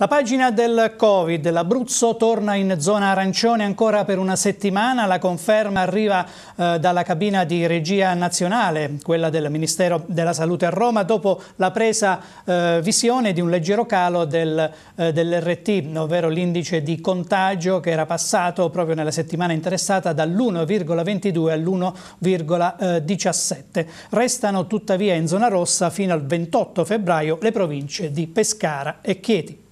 La pagina del Covid, l'Abruzzo torna in zona arancione ancora per una settimana, la conferma arriva eh, dalla cabina di regia nazionale, quella del Ministero della Salute a Roma, dopo la presa eh, visione di un leggero calo del, eh, dell'RT, ovvero l'indice di contagio che era passato proprio nella settimana interessata dall'1,22 all'1,17. Restano tuttavia in zona rossa fino al 28 febbraio le province di Pescara e Chieti.